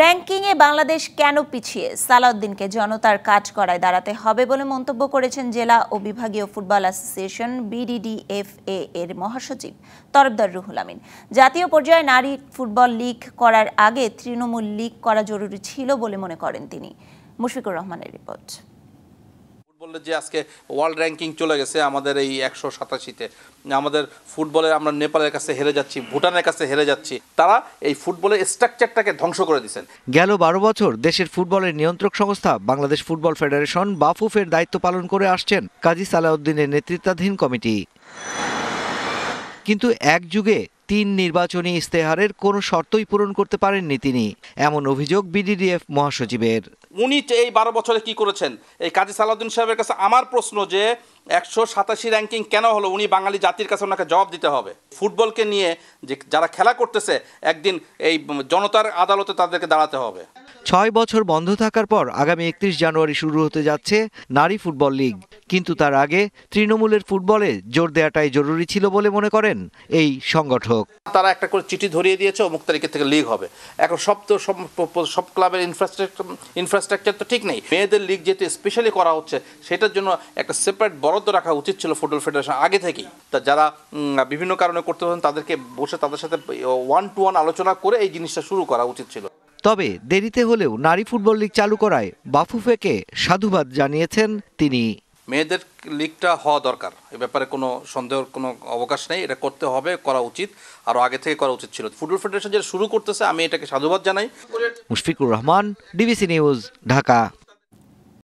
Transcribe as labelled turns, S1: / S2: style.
S1: র্যাঙ্কিংয়ে বাংলাদেশ কেন পিছিয়ে সালাউদ্দিনকে জনতার কাজ করায় দাঁড়াতে হবে বলে মন্তব্য করেছেন জেলা ও বিভাগীয় ফুটবল অ্যাসোসিয়েশন বিডিডিএফএ এর মহাসচিব তরফদার রুহুল আমিন জাতীয় পর্যায়ে নারী ফুটবল লীগ করার আগে তৃণমূল লীগ করা জরুরি ছিল বলে মনে করেন তিনি মুশফিকুর রহমানের রিপোর্ট
S2: বললে যে আজকে ওয়ার্ল্ড র্যাঙ্কিং চলে গেছে আমাদের এই একশো সাতাশিতে আমাদের ফুটবলে আমরা নেপালের কাছে হেরে যাচ্ছি ভুটানের কাছে হেরে যাচ্ছি তারা এই ফুটবলের স্ট্রাকচারটাকে ধ্বংস করে
S3: দিচ্ছেন গেল বারো বছর দেশের ফুটবলের নিয়ন্ত্রক সংস্থা বাংলাদেশ ফুটবল ফেডারেশন বাফুফের দায়িত্ব পালন করে আসছেন কাজী সালাউদ্দিনের নেতৃত্বাধীন কমিটি কিন্তু এক যুগে তিন নির্বাচনী ইস্তেহারের কোনো শর্তই পূরণ করতে পারেননি তিনি এমন অভিযোগ বিডিডিএফ মহাসচিবের
S2: উনি এই বারো বছরে কি করেছেন এই কাজী সালাউদ্দিন সাহেবের কাছে আমার প্রশ্ন যে একশো সাতাশি র্যাঙ্কিং কেন হলো উনি বাঙালি জাতির কাছে ওনাকে জবাব দিতে হবে ফুটবলকে নিয়ে যে যারা খেলা করতেছে একদিন এই জনতার আদালতে তাদেরকে
S3: দাঁড়াতে হবে ছয় বছর বন্ধ থাকার পর আগামী একত্রিশ জানুয়ারি শুরু হতে যাচ্ছে নারী ফুটবল লীগ কিন্তু তার আগে তৃণমূলের ফুটবলে জোর দেওয়াটাই জরুরি ছিল বলে মনে করেন এই সংগঠক
S2: তারা একটা করে চিঠি ধরিয়ে দিয়েছে অমুক তারিখের থেকে লিগ হবে এখন সব তো সব ক্লাবের ইনফ্রাস্ট্রাকচার ইনফ্রাস্ট্রাকচার তো ঠিক নেই মেয়েদের লিগ যেহেতু স্পেশালি করা হচ্ছে সেটার জন্য একটা সেপারেট বরাদ্দ রাখা উচিত ছিল ফুটবল ফেডারেশন আগে থেকেই তা যারা বিভিন্ন কারণে করতে পারেন তাদেরকে বসে তাদের সাথে ওয়ান টু ওয়ান আলোচনা করে এই জিনিসটা শুরু করা উচিত ছিল
S3: তবে দেরিতে হলেও নারী ফুটবল লীগ চালু করায় বাফুফেকে সাধুবাদ জানিয়েছেন তিনি
S2: মেয়েদের লিগটা হওয়া দরকার এ ব্যাপারে কোনো সন্দেহ কোনো অবকাশ নেই এটা করতে হবে করা উচিত আরও আগে থেকে করা উচিত ছিল ফুটবল ফেডারেশন যেটা শুরু করতেছে আমি এটাকে সাধুবাদ জানাই
S3: মুশফিকুর রহমান ডিবিসি নিউজ ঢাকা